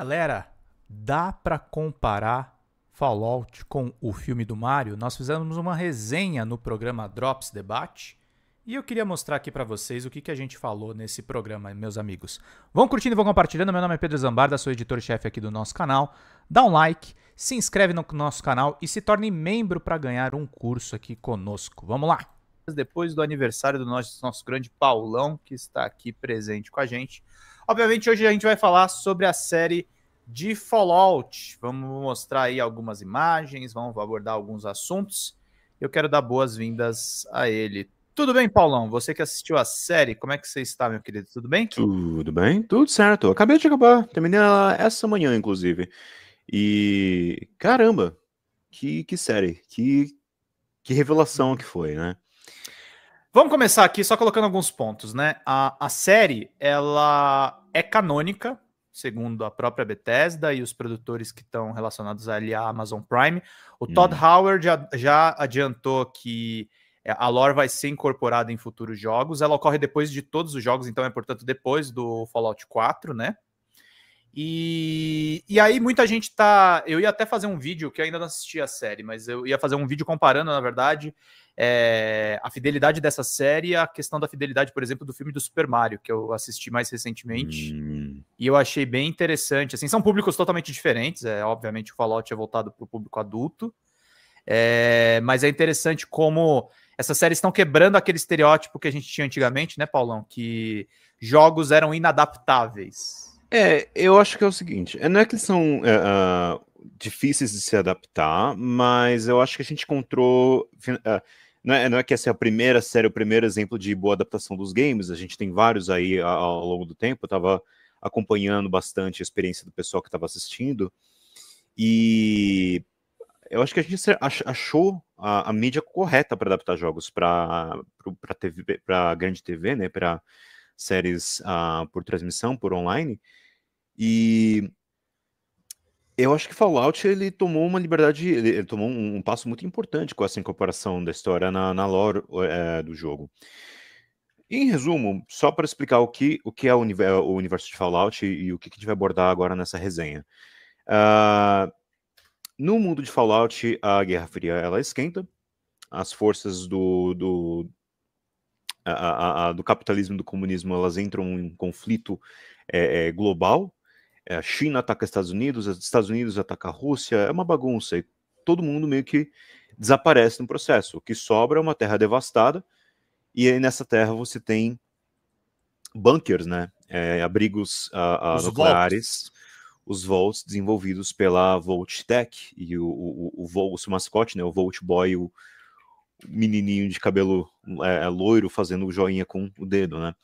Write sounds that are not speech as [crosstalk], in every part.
Galera, dá para comparar Fallout com o filme do Mario? Nós fizemos uma resenha no programa Drops Debate e eu queria mostrar aqui para vocês o que, que a gente falou nesse programa, meus amigos. Vão curtindo e vão compartilhando. Meu nome é Pedro Zambarda, sou editor-chefe aqui do nosso canal. Dá um like, se inscreve no nosso canal e se torne membro para ganhar um curso aqui conosco. Vamos lá! depois do aniversário do nosso, nosso grande Paulão, que está aqui presente com a gente. Obviamente, hoje a gente vai falar sobre a série de Fallout. Vamos mostrar aí algumas imagens, vamos abordar alguns assuntos. Eu quero dar boas-vindas a ele. Tudo bem, Paulão? Você que assistiu a série, como é que você está, meu querido? Tudo bem? Tudo bem, tudo certo. Acabei de acabar, terminei ela essa manhã, inclusive. E caramba, que, que série, que, que revelação que foi, né? Vamos começar aqui só colocando alguns pontos, né? A, a série, ela é canônica, segundo a própria Bethesda e os produtores que estão relacionados ali à Amazon Prime. O hum. Todd Howard já, já adiantou que é, a lore vai ser incorporada em futuros jogos. Ela ocorre depois de todos os jogos, então é, portanto, depois do Fallout 4, né? E, e aí muita gente tá. Eu ia até fazer um vídeo, que eu ainda não assisti a série, mas eu ia fazer um vídeo comparando, na verdade, é, a fidelidade dessa série é a questão da fidelidade, por exemplo, do filme do Super Mario, que eu assisti mais recentemente. Hum. E eu achei bem interessante. Assim, são públicos totalmente diferentes. É, obviamente, o Fallout é voltado para o público adulto. É, mas é interessante como essas séries estão quebrando aquele estereótipo que a gente tinha antigamente, né, Paulão? Que jogos eram inadaptáveis. É, eu acho que é o seguinte: é, não é que eles são. Uh, difíceis de se adaptar, mas eu acho que a gente encontrou. Ah, não é, não é que essa é a primeira série, o primeiro exemplo de boa adaptação dos games, a gente tem vários aí ao longo do tempo. Eu estava acompanhando bastante a experiência do pessoal que estava assistindo, e eu acho que a gente achou a, a mídia correta para adaptar jogos para para grande TV, né, para séries uh, por transmissão, por online. E eu acho que Fallout ele tomou uma liberdade, ele, ele tomou um, um, passo muito importante com essa incorporação da história na, na lore é, do jogo. Em resumo, só para explicar o que, o que é o, o universo de Fallout e, e, o que, que a gente vai abordar agora nessa resenha. Uh, no mundo de Fallout, a Guerra Fria ela esquenta, as forças do, do, a, a, a, do capitalismo e do comunismo elas entram em um conflito é, é, global é, a China ataca os Estados Unidos, os Estados Unidos ataca a Rússia, é uma bagunça e todo mundo meio que desaparece no processo. O que sobra é uma terra devastada e aí nessa terra você tem bunkers, né? É, abrigos a, a nucleares, os vaults desenvolvidos pela Volt Tech e o, o, o, o, o mascote, né? O Volt Boy, o, menininho de cabelo é, loiro fazendo o joinha com o dedo, né?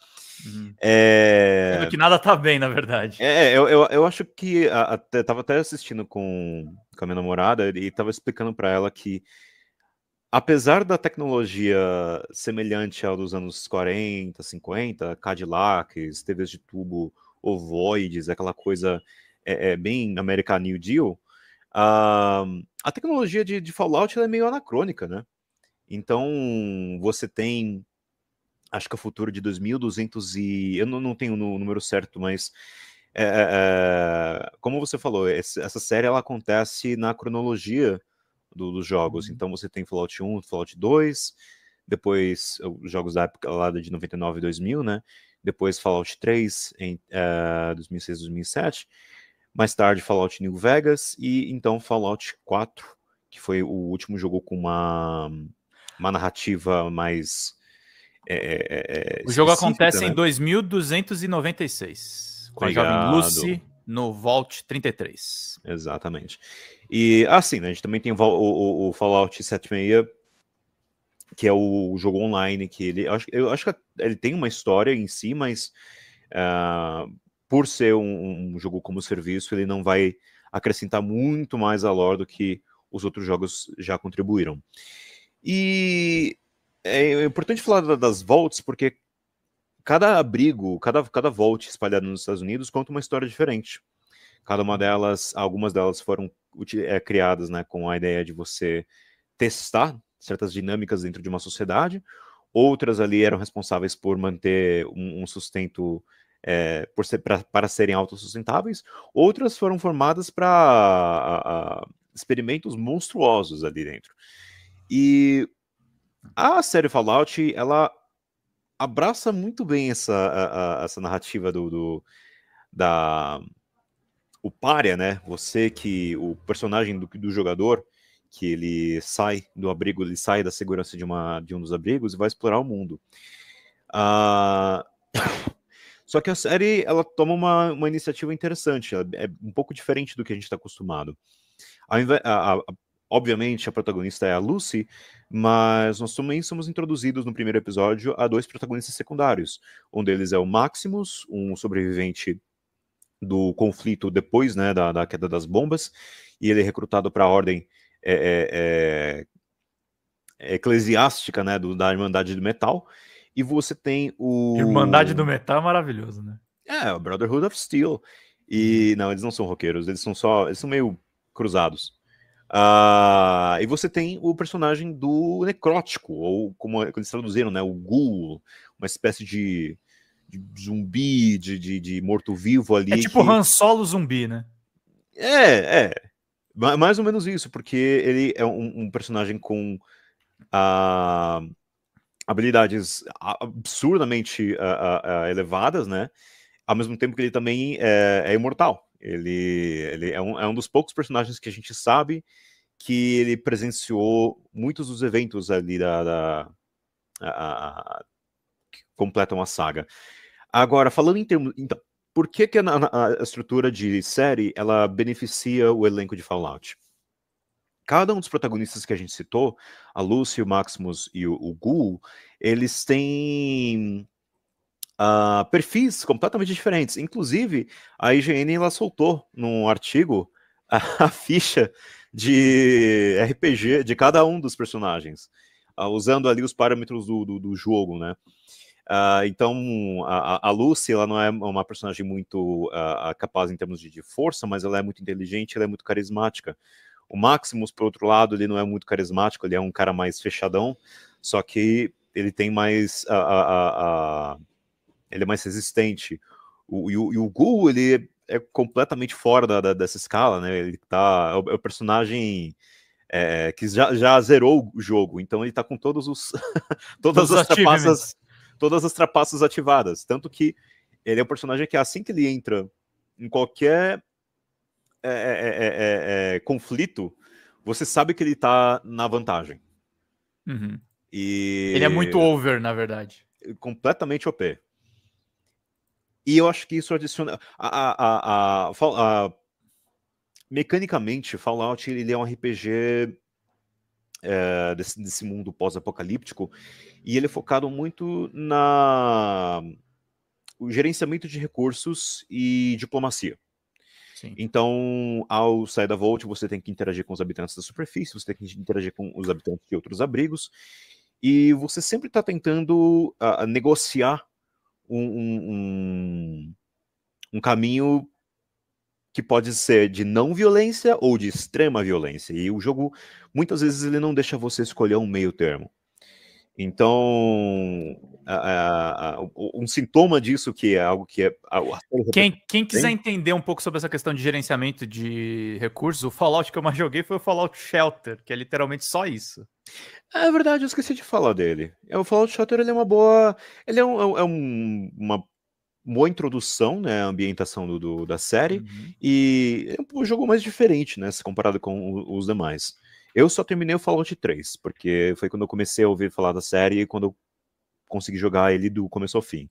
Uhum. É... Que nada tá bem, na verdade. É, eu, eu, eu acho que até, tava até assistindo com, com a minha namorada e tava explicando para ela que apesar da tecnologia semelhante à dos anos 40, 50, Cadillacs, TVs de tubo, ovoides, aquela coisa é, é bem American New Deal, a, ah, a tecnologia de, de Fallout é meio anacrônica, né? Então, você tem, acho que o futuro de 2.200 e... Eu não, tenho o número certo, mas... É, é, é como você falou, essa série ela acontece na cronologia do, dos jogos. Uhum. Então, você tem Fallout 1, Fallout 2, depois os jogos da época lá de 99 e 2000, né? Depois Fallout 3 em uh, 2006 2007. Mais tarde, Fallout New Vegas e então Fallout 4, que foi o último jogo com uma uma narrativa mais. É, é, o jogo acontece né? em 2296, com Obrigado. a jovem Lucy no Vault 33. Exatamente. E assim, né, a gente também tem o, o, o Fallout 76, que é o, o, jogo online, que ele. Eu acho, eu acho que ele tem uma história em si, mas uh, por ser um, um, jogo como serviço, ele não vai acrescentar muito mais a lore do que os outros jogos já contribuíram. E é, é importante falar das volts, porque cada abrigo, cada, cada volt espalhada nos Estados Unidos conta uma história diferente. Cada uma delas, algumas delas foram é, criadas né, com a ideia de você testar certas dinâmicas dentro de uma sociedade, outras ali eram responsáveis por manter um, um sustento é, por ser, pra, para serem autossustentáveis, outras foram formadas para experimentos monstruosos ali dentro. E a série Fallout, ela abraça muito bem essa, a, a, essa narrativa do, do, da o párea, né? Você que o personagem do, do jogador que ele sai do abrigo, ele sai da segurança de uma de um dos abrigos e vai explorar o mundo. Uh... [coughs] Só que a série ela toma uma, uma iniciativa interessante, é um pouco diferente do que a gente está acostumado. A, a, a Obviamente, a protagonista é a Lucy, mas nós também somos introduzidos no primeiro episódio a dois protagonistas secundários. Um deles é o Maximus, um sobrevivente do conflito depois né, da, da queda das bombas, e ele é recrutado para a ordem é, é, é, eclesiástica né, do, da Irmandade do Metal. E você tem o. Irmandade do Metal é maravilhoso, né? É, o Brotherhood of Steel. E uhum. não, eles não são roqueiros, eles são só. Eles são meio cruzados. Uh, e você tem o personagem do necrótico, ou como é, eles traduziram, né, o ghoul, uma espécie de, de zumbi, de, de, de morto-vivo ali. É tipo que... Han Solo zumbi, né? É, é. Mais ou menos isso, porque ele é um, um personagem com uh, habilidades absurdamente uh, elevadas, né? Ao mesmo tempo que ele também é, é imortal. Ele, ele é, um, é um dos poucos personagens que a gente sabe que ele presenciou muitos dos eventos ali da, da a, a, a, que completam a saga. Agora, falando em termos. Então, por que, que a, estrutura de série ela beneficia o elenco de Fallout? Cada um dos protagonistas que a gente citou, a Lucy, o Maximus e o, o Ghoul, eles têm uh, perfis completamente diferentes. Inclusive, a IGN ela soltou num artigo a, [laughs] a ficha de RPG de cada um dos personagens, uh, usando ali os parâmetros do, do, do jogo, né? Uh, então, a, a Lucy, ela não é uma personagem muito uh, capaz em termos de, de, força, mas ela é muito inteligente, ela é muito carismática. O Maximus, por outro lado, ele não é muito carismático, ele é um cara mais fechadão, só que ele tem mais a, a, ele é mais resistente. O, e, o, e o ele é completamente fora da, da, dessa escala, né? Ele tá. É o, é o personagem é, que já, já zerou o jogo, então ele tá com todos os. [laughs] todas todos as trapaças. Todas as trapaças ativadas. Tanto que ele é um personagem que, assim que ele entra em qualquer é, é, é, é conflito, você sabe que ele tá na vantagem. Uhum. E... Ele é muito over, na verdade. Completamente OP. E eu acho que isso adiciona. A, a, a, mecanicamente, Fallout ele é um RPG é, desse, desse mundo pós-apocalíptico e ele é focado muito na o gerenciamento de recursos e diplomacia. Sim. Então, ao sair da Vault você tem que interagir com os habitantes da superfície, você tem que interagir com os habitantes de outros abrigos, e você sempre está tentando uh, negociar um, um, um, caminho que pode ser de não violência ou de extrema violência. E o jogo, muitas vezes, ele não deixa você escolher um meio termo. Então, a, a, a, um sintoma disso que é algo que é. Quem, quem, quiser entender um pouco sobre essa questão de gerenciamento de recursos, o Fallout que eu mais joguei foi o Fallout Shelter, que é literalmente só isso. É verdade, eu esqueci de falar dele. É, o Fallout Shelter ele é uma boa. Ele é, um, é um, é uma boa introdução, né, a ambientação do, do da série, uhum. e é um jogo mais diferente, né, se comparado com os demais. Eu só terminei o Fallout 3, porque foi quando eu comecei a ouvir falar da série e quando eu consegui jogar ele do começo ao fim.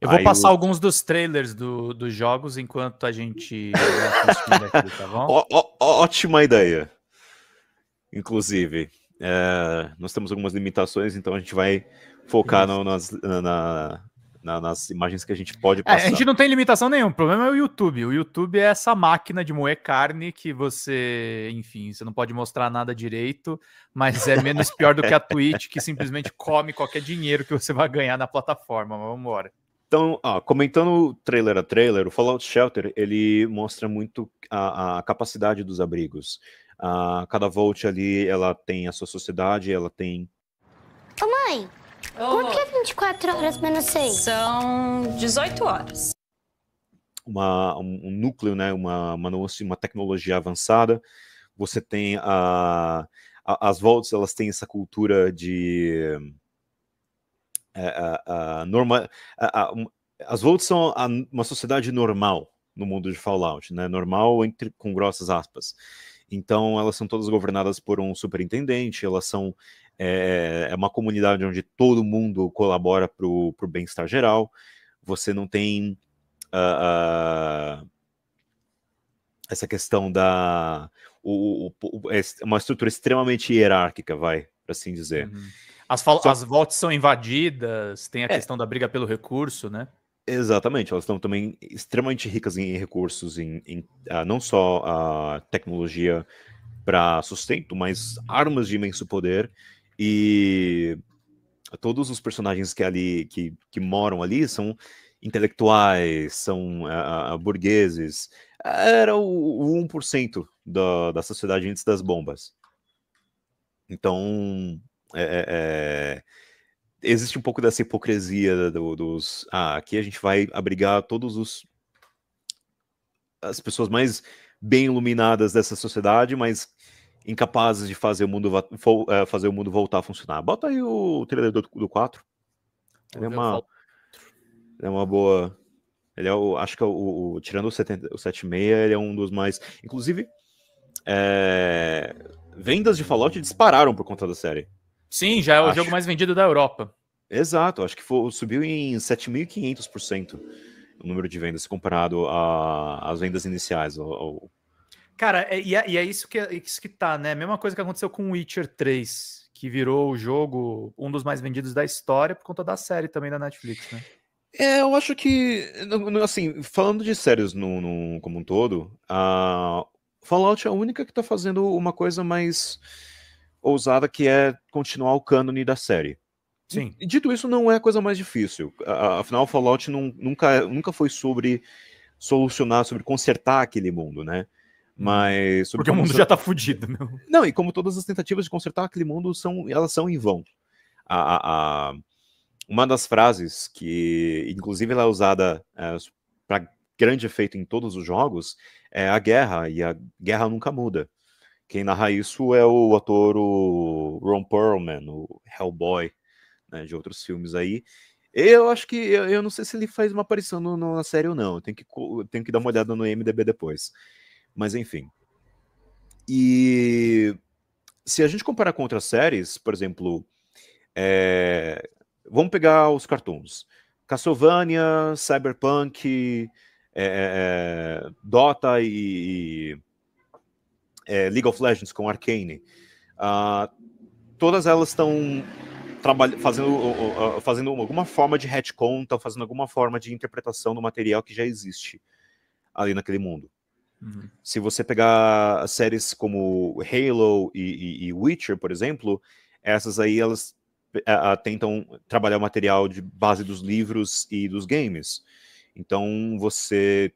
Eu vou Aí passar eu... alguns dos trailers do, dos jogos enquanto a gente [laughs] aqui, tá ó, ó, ótima ideia. Inclusive, é, nós temos algumas limitações, então a gente vai focar no, nas, na, na, nas imagens que a gente pode passar. É, a gente não tem limitação nenhuma, o problema é o YouTube. O YouTube é essa máquina de moer carne que você, enfim, você não pode mostrar nada direito, mas é menos pior do que a Twitch, que simplesmente come qualquer dinheiro que você vai ganhar na plataforma. Mas vamos embora. Então, ah, comentando trailer a trailer, o Fallout Shelter ele mostra muito a, a capacidade dos abrigos. A, cada Volt ali, ela tem a sua sociedade, ela tem. Ô mãe, Oh. Quanto que é 24 horas menos 6? São 18 horas. Uma, um, núcleo, né, uma, uma, uma tecnologia avançada. Você tem a, a, as voltas, elas têm essa cultura de é, a, a, norma, as voltas são uma sociedade normal no mundo de Fallout, né? Normal entre com grossas aspas. Então, elas são todas governadas por um superintendente, elas são é, é uma comunidade onde todo mundo colabora para o bem-estar geral. Você não tem uh, uh, essa questão da. O, o, o, é uma estrutura extremamente hierárquica, vai, para assim dizer. Uhum. As, Só... as votos são invadidas, tem a é. questão da briga pelo recurso, né? Exatamente, elas estão também extremamente ricas em recursos, em, em uh, não só a uh, tecnologia para sustento, mas armas de imenso poder e todos os personagens que ali que, que moram ali são intelectuais, são uh, burgueses. Era o, o 1% da, da sociedade antes das bombas. Então, é, é, é existe um pouco dessa hipocrisia do, dos. Ah, aqui a gente vai abrigar todos os. as pessoas mais bem iluminadas dessa sociedade, mas incapazes de fazer o mundo, eh, fazer o mundo voltar a funcionar. Bota aí o trailer do, do 4. Ele é uma. é uma boa. Ele é o. Acho que é o, o. tirando o, 70, o 76, ele é um dos mais. Inclusive. É, vendas de Fallout dispararam por conta da série. Sim, já é acho. o jogo mais vendido da Europa. Exato, acho que foi, subiu em 7.500% o número de vendas comparado às vendas iniciais. Ao, ao... Cara, é, e é, é, isso que, é, é isso que tá, né? Mesma coisa que aconteceu com Witcher 3, que virou o jogo um dos mais vendidos da história por conta da série também da Netflix, né? É, eu acho que, assim, falando de séries no, no como um todo, a Fallout é a única que tá fazendo uma coisa mais ousada que é continuar o cânone da série. Sim. E, dito isso, não é a coisa mais difícil. Afinal, Fallout não, nunca, nunca foi sobre solucionar, sobre consertar aquele mundo, né? Hum. Mas. Porque o mundo já tá fudido, meu. Né? Não, e como todas as tentativas de consertar aquele mundo são, elas são em vão. A, a, a... Uma das frases que, inclusive, ela é usada é, para grande efeito em todos os jogos é a guerra, e a guerra nunca muda. Quem narra isso é o ator o Ron Perlman, o Hellboy, né, de outros filmes aí. Eu acho que eu, eu não sei se ele faz uma aparição no, no, na série ou não. Tem que tenho que dar uma olhada no IMDb depois. Mas enfim. E se a gente comparar com outras séries, por exemplo, é... vamos pegar os cartoons: Castlevania, Cyberpunk, é... é, é Dota e é, League of Legends com Arcane, uh, todas elas estão fazendo, uh, fazendo alguma forma de retcon, estão fazendo alguma forma de interpretação do material que já existe ali naquele mundo. Uhum. Se você pegar séries como Halo e, e, e Witcher, por exemplo, essas aí elas uh, tentam trabalhar o material de base dos livros e dos games. Então você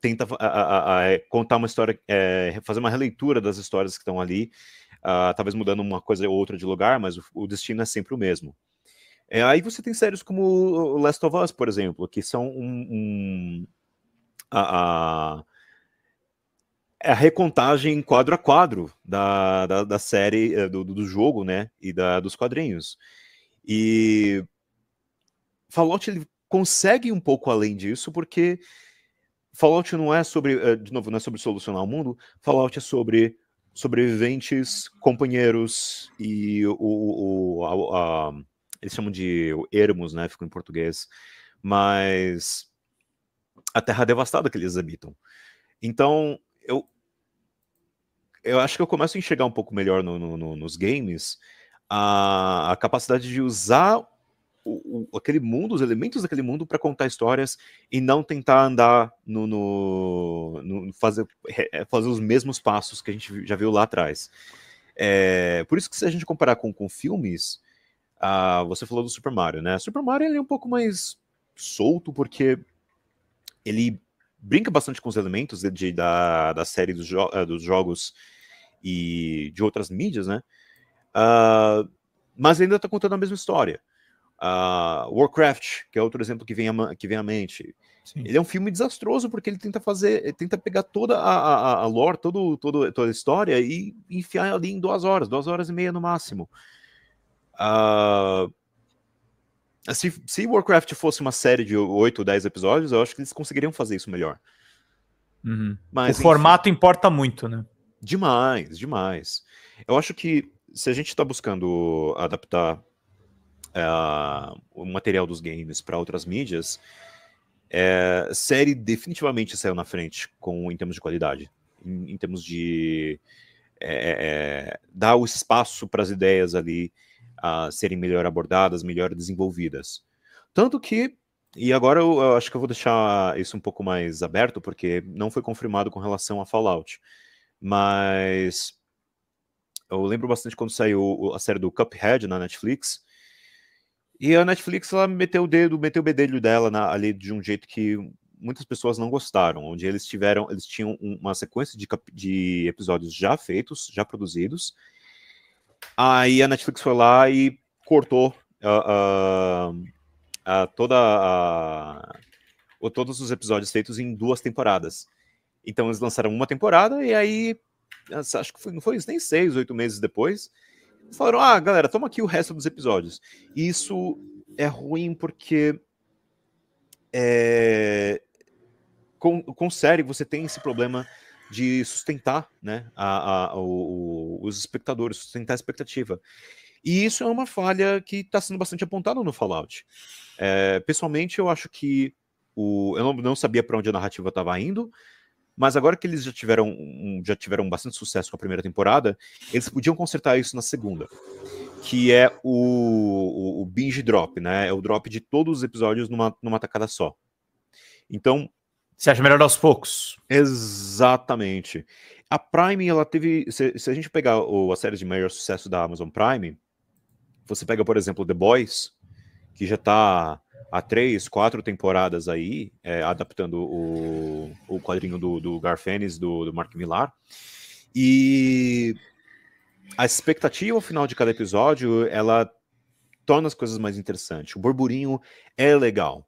tenta a, a, a, eh, contar uma história, é, fazer uma releitura das histórias que estão ali, uh, talvez mudando uma coisa ou outra de lugar, mas o, o destino é sempre o mesmo. É, aí você tem séries como Last of Us, por exemplo, que são um, um a, a, é recontagem quadro a quadro da, da, da série, do, do, jogo, né, e da, dos quadrinhos. E Fallout ele consegue um pouco além disso, porque Fallout não é sobre, eh, de novo, não é sobre solucionar o mundo, Fallout é sobre sobreviventes, companheiros e o, o, o a, a, eles chamam de ermos, né, ficou em português, mas a terra devastada que eles habitam. Então, eu eu acho que eu começo a enxergar um pouco melhor no, no, no, nos games a, a capacidade de usar o, o, aquele mundo, os elementos daquele mundo para contar histórias e não tentar andar no, no, no, fazer, é, fazer os mesmos passos que a gente já viu lá atrás. É, por isso que se a gente comparar com, com filmes, ah, você falou do Super Mario, né? Super Mario ele é um pouco mais solto porque ele brinca bastante com os elementos de, de da, da série dos, jo eh, dos jogos e de outras mídias, né? Uh, mas ainda está contando a mesma história. Uh, Warcraft, que é outro exemplo que vem, a, que vem à mente. Sim. Ele é um filme desastroso porque ele tenta fazer, ele tenta pegar toda a, a, a lore, todo, todo, toda a história e enfiar ali em duas horas, duas horas e meia no máximo. Uh, se, se Warcraft fosse uma série de oito ou dez episódios, eu acho que eles conseguiriam fazer isso melhor. Uhum. Mas, o enfim, formato importa muito, né? Demais, demais. Eu acho que se a gente está buscando adaptar uh, o material dos games para outras mídias, é, série definitivamente saiu na frente com, em termos de qualidade, em, em termos de é, é, é dar o espaço para as ideias ali uh, serem melhor abordadas, melhor desenvolvidas. Tanto que, e agora eu, eu, acho que eu vou deixar isso um pouco mais aberto, porque não foi confirmado com relação a Fallout, mas eu lembro bastante quando saiu a série do Cuphead na Netflix, e a Netflix ela meteu o dedo, meteu o bedelho dela na, ali de um jeito que muitas pessoas não gostaram, onde eles tiveram, eles tinham uma sequência de, de episódios já feitos, já produzidos. Aí a Netflix foi lá e cortou uh, uh, uh, toda todos os episódios feitos em duas temporadas. Então eles lançaram uma temporada e aí acho que foi, não foi isso nem seis, oito meses depois falaram, ah, galera, toma aqui o resto dos episódios. E isso é ruim porque é, com, com série você tem esse problema de sustentar né, a, a, o, os espectadores, sustentar a expectativa. E isso é uma falha que está sendo bastante apontada no Fallout. É, pessoalmente, eu acho que o, eu não, não sabia para onde a narrativa estava indo, mas agora que eles já tiveram, um, já tiveram bastante sucesso com a primeira temporada, eles podiam consertar isso na segunda. Que é o, o, o binge drop, né? É o drop de todos os episódios numa, numa tacada só. Então. Você acha melhor aos poucos? Exatamente. A Prime, ela teve. Se, se a gente pegar o, a série de maior sucesso da Amazon Prime, você pega, por exemplo, The Boys, que já tá há três, quatro temporadas aí, é, adaptando o, o quadrinho do, do Garfênis, do, do Mark Millar. E a expectativa ao final de cada episódio, ela torna as coisas mais interessantes. O burburinho é legal.